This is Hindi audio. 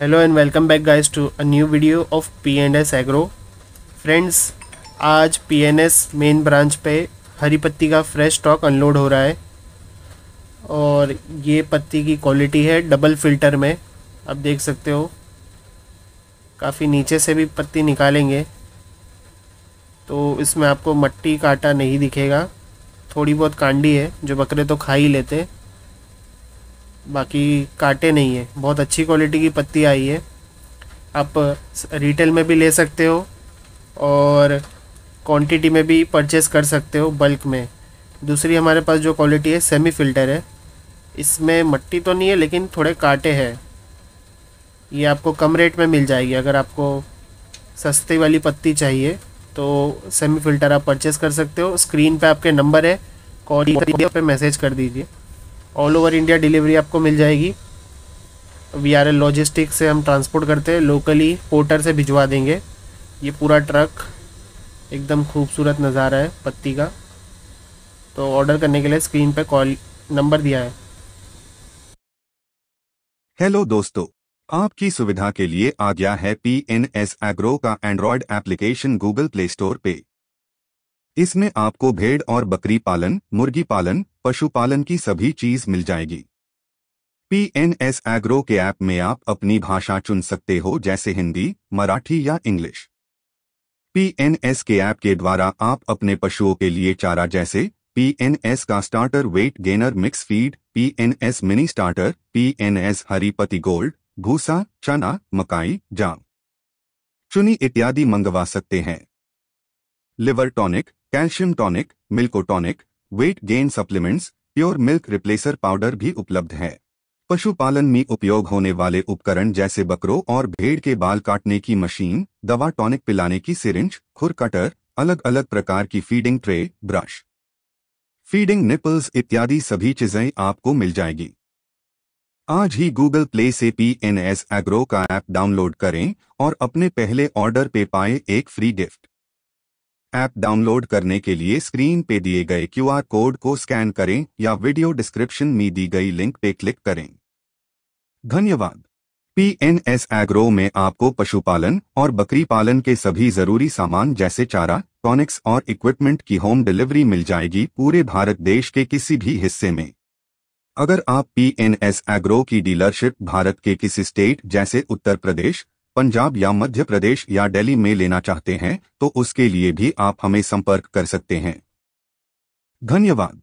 hello and welcome back guys to a new video of P and S agro friends आज P N S main branch पे हरी पत्ती का फ्रेश स्टॉक अनलोड हो रहा है और ये पत्ती की क्वालिटी है डबल फिल्टर में आप देख सकते हो काफ़ी नीचे से भी पत्ती निकालेंगे तो इसमें आपको मट्टी काटा नहीं दिखेगा थोड़ी बहुत कांडी है जो बकरे तो खा ही लेते हैं बाकी काटे नहीं है बहुत अच्छी क्वालिटी की पत्ती आई है आप रिटेल में भी ले सकते हो और क्वांटिटी में भी परचेस कर सकते हो बल्क में दूसरी हमारे पास जो क्वालिटी है सेमी फिल्टर है इसमें मट्टी तो नहीं है लेकिन थोड़े कांटे हैं ये आपको कम रेट में मिल जाएगी अगर आपको सस्ती वाली पत्ती चाहिए तो सेमी फिल्टर आप परचेस कर सकते हो स्क्रीन पे आपके नंबर है कॉल पे मैसेज कर दीजिए ऑल ओवर इंडिया डिलीवरी आपको मिल जाएगी वी आर एल लॉजिस्टिक से हम ट्रांसपोर्ट करते हैं लोकली पोर्टर से भिजवा देंगे ये पूरा ट्रक एकदम खूबसूरत नज़ारा है पत्ती का तो ऑर्डर करने के लिए स्क्रीन पर कॉल नंबर दिया है हेलो दोस्तों आपकी सुविधा के लिए आ गया है पी एन एस एग्रो का Android application Google Play Store पे इसमें आपको भेड़ और बकरी पालन मुर्गी पालन पशुपालन की सभी चीज मिल जाएगी पीएनएस एग्रो के ऐप में आप अपनी भाषा चुन सकते हो जैसे हिंदी मराठी या इंग्लिश पीएनएस के ऐप के द्वारा आप अपने पशुओं के लिए चारा जैसे पीएनएस का starter weight gainer mix feed PNS mini starter PNS हरी पति गोल्ड भूसा चना मकाई जाम चुनी इत्यादि मंगवा सकते हैं liver tonic calcium tonic Milkotonic weight gain supplements pure milk replacer powder भी उपलब्ध है पशुपालन में उपयोग होने वाले उपकरण जैसे बकरों और भेड़ के बाल काटने की मशीन दवा टॉनिक पिलाने की सिरिंज खुर कटर अलग अलग प्रकार की feeding tray brush feeding nipples इत्यादि सभी चीजें आपको मिल जाएगी आज ही गूगल प्ले से पी एन एस एग्रो का ऐप डाउनलोड करें और अपने पहले ऑर्डर पे पाए एक फ्री गिफ्ट ऐप डाउनलोड करने के लिए स्क्रीन पे दिए गए क्यूआर कोड को स्कैन करें या वीडियो डिस्क्रिप्शन में दी गई लिंक पे क्लिक करें धन्यवाद पीएनएस एग्रो में आपको पशुपालन और बकरी पालन के सभी जरूरी सामान जैसे चारा टॉनिक्स और इक्विपमेंट की होम डिलीवरी मिल जाएगी पूरे भारत देश के किसी भी हिस्से में अगर आप पीएनएस एग्रो की डीलरशिप भारत के किसी स्टेट जैसे उत्तर प्रदेश पंजाब या मध्य प्रदेश या दिल्ली में लेना चाहते हैं तो उसके लिए भी आप हमें संपर्क कर सकते हैं धन्यवाद